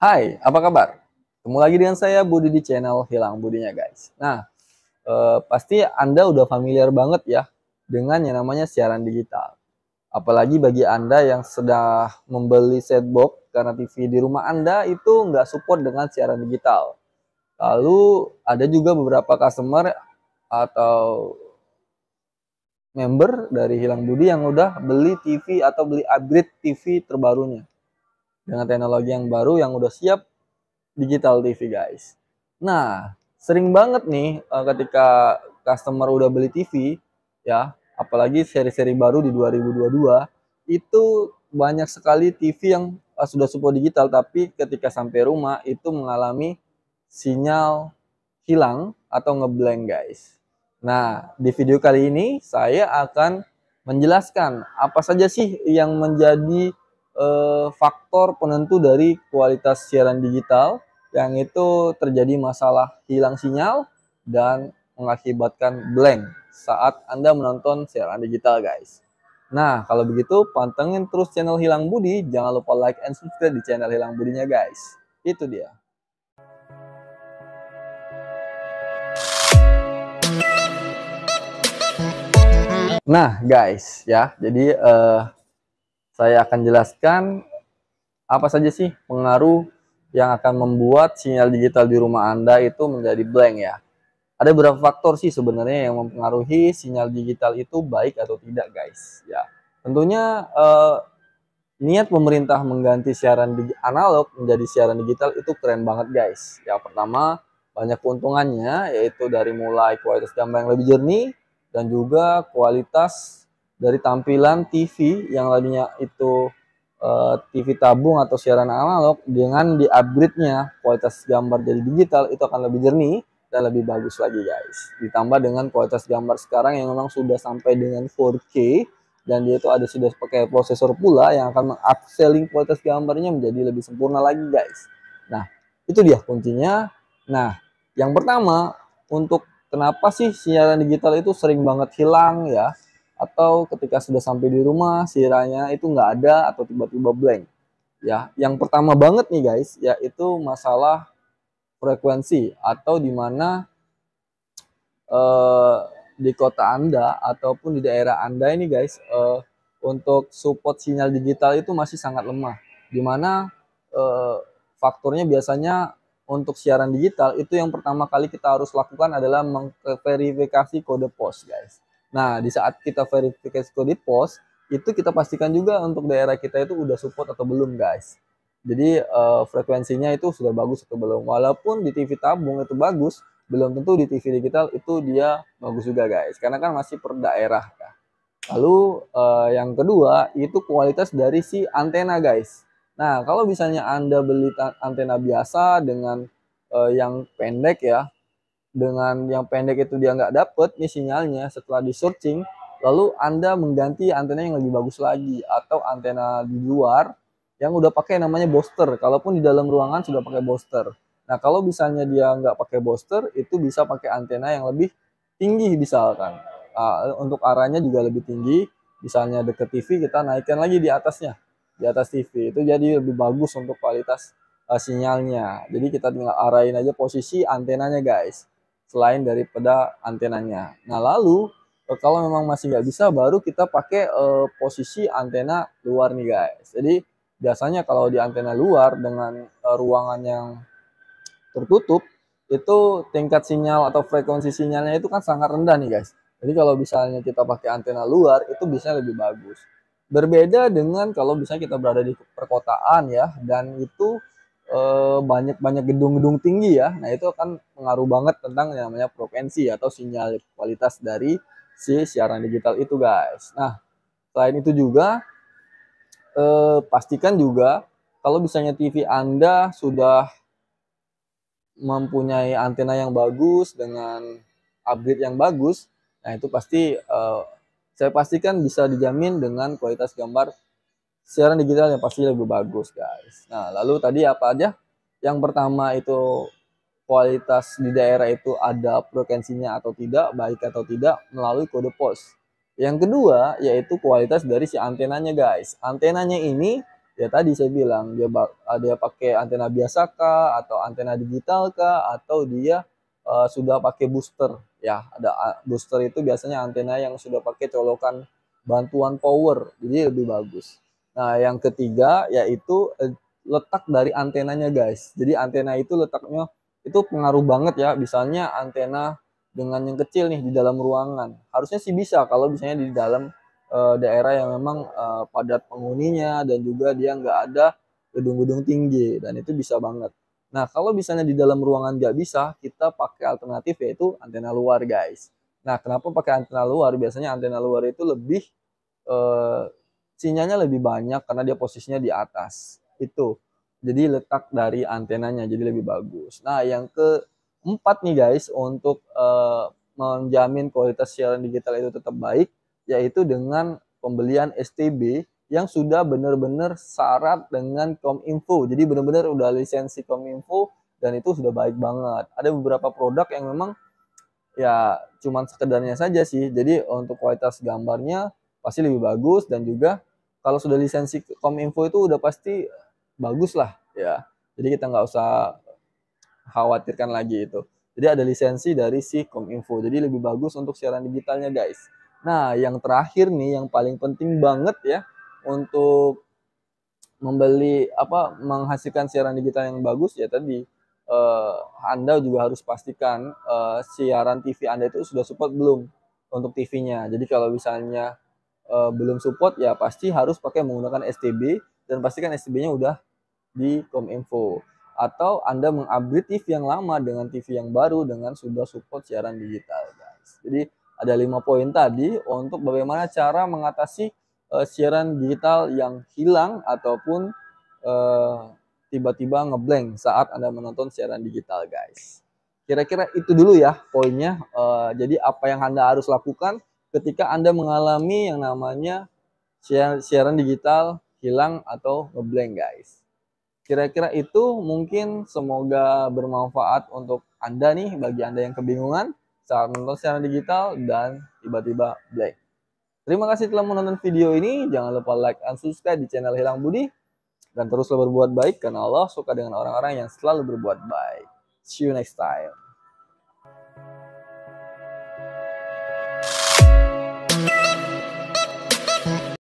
Hai, apa kabar? Ketemu lagi dengan saya Budi di channel Hilang Budinya guys. Nah, eh, pasti Anda udah familiar banget ya dengan yang namanya siaran digital. Apalagi bagi Anda yang sudah membeli set box karena TV di rumah Anda itu nggak support dengan siaran digital. Lalu ada juga beberapa customer atau member dari Hilang Budi yang udah beli TV atau beli upgrade TV terbarunya dengan teknologi yang baru yang udah siap digital TV guys. Nah, sering banget nih eh, ketika customer udah beli TV ya, apalagi seri-seri baru di 2022 itu banyak sekali TV yang eh, sudah support digital tapi ketika sampai rumah itu mengalami sinyal hilang atau ngeblank guys. Nah, di video kali ini saya akan menjelaskan apa saja sih yang menjadi eh, faktor penentu dari kualitas siaran digital yang itu terjadi masalah hilang sinyal dan mengakibatkan blank saat Anda menonton siaran digital guys. Nah, kalau begitu pantengin terus channel Hilang Budi, jangan lupa like and subscribe di channel Hilang Budinya guys. Itu dia. Nah, guys, ya. Jadi uh, saya akan jelaskan apa saja sih pengaruh yang akan membuat sinyal digital di rumah Anda itu menjadi blank ya. Ada beberapa faktor sih sebenarnya yang mempengaruhi sinyal digital itu baik atau tidak guys ya. Tentunya eh, niat pemerintah mengganti siaran analog menjadi siaran digital itu keren banget guys. Ya pertama banyak keuntungannya yaitu dari mulai kualitas gambar yang lebih jernih dan juga kualitas dari tampilan TV yang tadinya itu uh, eh, TV tabung atau siaran analog dengan di-upgrade-nya kualitas gambar jadi digital itu akan lebih jernih dan lebih bagus lagi guys. Ditambah dengan kualitas gambar sekarang yang memang sudah sampai dengan 4K dan dia itu ada sudah pakai prosesor pula yang akan mengupselling kualitas gambarnya menjadi lebih sempurna lagi guys. Nah, itu dia kuncinya. Nah, yang pertama untuk kenapa sih siaran digital itu sering banget hilang ya? atau ketika sudah sampai di rumah siranya itu nggak ada atau tiba-tiba blank ya yang pertama banget nih guys yaitu masalah frekuensi atau di mana eh, di kota anda ataupun di daerah anda ini guys eh, untuk support sinyal digital itu masih sangat lemah di mana eh, faktornya biasanya untuk siaran digital itu yang pertama kali kita harus lakukan adalah mengverifikasi kode pos guys Nah, di saat kita verifikasi kode pos, itu kita pastikan juga untuk daerah kita itu udah support atau belum, guys. Jadi uh, frekuensinya itu sudah bagus atau belum. Walaupun di TV tabung itu bagus, belum tentu di TV digital itu dia bagus juga, guys. Karena kan masih per daerah. Kan? Lalu uh, yang kedua itu kualitas dari si antena, guys. Nah, kalau misalnya Anda beli antena biasa dengan uh, yang pendek ya, dengan yang pendek itu dia nggak dapet nih sinyalnya setelah di searching lalu anda mengganti antena yang lebih bagus lagi atau antena di luar yang udah pakai namanya booster kalaupun di dalam ruangan sudah pakai booster nah kalau misalnya dia nggak pakai booster itu bisa pakai antena yang lebih tinggi misalkan uh, untuk arahnya juga lebih tinggi misalnya deket TV kita naikkan lagi di atasnya di atas TV itu jadi lebih bagus untuk kualitas uh, sinyalnya jadi kita tinggal arahin aja posisi antenanya guys selain daripada antenanya. Nah lalu eh, kalau memang masih nggak bisa baru kita pakai eh, posisi antena luar nih guys. Jadi biasanya kalau di antena luar dengan eh, ruangan yang tertutup itu tingkat sinyal atau frekuensi sinyalnya itu kan sangat rendah nih guys. Jadi kalau misalnya kita pakai antena luar itu bisa lebih bagus. Berbeda dengan kalau misalnya kita berada di perkotaan ya dan itu banyak-banyak eh, gedung-gedung tinggi ya. Nah, itu akan pengaruh banget tentang yang namanya frekuensi atau sinyal kualitas dari si siaran digital itu, guys. Nah, selain itu juga eh, pastikan juga kalau misalnya TV Anda sudah mempunyai antena yang bagus dengan upgrade yang bagus, nah itu pasti eh, saya pastikan bisa dijamin dengan kualitas gambar siaran digital yang pasti lebih bagus guys. Nah lalu tadi apa aja? Yang pertama itu kualitas di daerah itu ada frekuensinya atau tidak, baik atau tidak melalui kode pos. Yang kedua yaitu kualitas dari si antenanya guys. Antenanya ini ya tadi saya bilang dia ada ah, pakai antena biasa kah atau antena digital kah atau dia uh, sudah pakai booster ya. Ada booster itu biasanya antena yang sudah pakai colokan bantuan power. Jadi lebih bagus. Nah, yang ketiga yaitu eh, letak dari antenanya, guys. Jadi antena itu letaknya itu pengaruh banget ya. Misalnya antena dengan yang kecil nih di dalam ruangan. Harusnya sih bisa kalau misalnya di dalam uh, daerah yang memang uh, padat penghuninya dan juga dia nggak ada gedung-gedung tinggi dan itu bisa banget. Nah, kalau misalnya di dalam ruangan nggak bisa, kita pakai alternatif yaitu antena luar, guys. Nah, kenapa pakai antena luar? Biasanya antena luar itu lebih sinyalnya lebih banyak karena dia posisinya di atas. Itu. Jadi letak dari antenanya jadi lebih bagus. Nah, yang keempat nih guys untuk uh, menjamin kualitas siaran digital itu tetap baik yaitu dengan pembelian STB yang sudah benar-benar syarat dengan Kominfo. Jadi benar-benar udah lisensi Kominfo dan itu sudah baik banget. Ada beberapa produk yang memang ya cuman sekedarnya saja sih. Jadi untuk kualitas gambarnya pasti lebih bagus dan juga kalau sudah lisensi kominfo itu udah pasti bagus lah ya jadi kita nggak usah khawatirkan lagi itu jadi ada lisensi dari si kominfo jadi lebih bagus untuk siaran digitalnya guys nah yang terakhir nih yang paling penting banget ya untuk membeli apa menghasilkan siaran digital yang bagus ya tadi eh, anda juga harus pastikan eh, siaran TV anda itu sudah support belum untuk TV-nya jadi kalau misalnya uh, belum support ya pasti harus pakai menggunakan STB dan pastikan STB-nya udah di Kominfo atau Anda mengupgrade TV yang lama dengan TV yang baru dengan sudah support siaran digital guys. Jadi ada lima poin tadi untuk bagaimana cara mengatasi uh, siaran digital yang hilang ataupun uh, tiba-tiba ngeblank saat Anda menonton siaran digital guys. Kira-kira itu dulu ya poinnya. Uh, jadi apa yang Anda harus lakukan ketika Anda mengalami yang namanya siaran digital hilang atau ngeblank guys. Kira-kira itu mungkin semoga bermanfaat untuk Anda nih bagi Anda yang kebingungan saat menonton siaran digital dan tiba-tiba blank. Terima kasih telah menonton video ini. Jangan lupa like and subscribe di channel Hilang Budi. Dan teruslah berbuat baik karena Allah suka dengan orang-orang yang selalu berbuat baik. See you next time.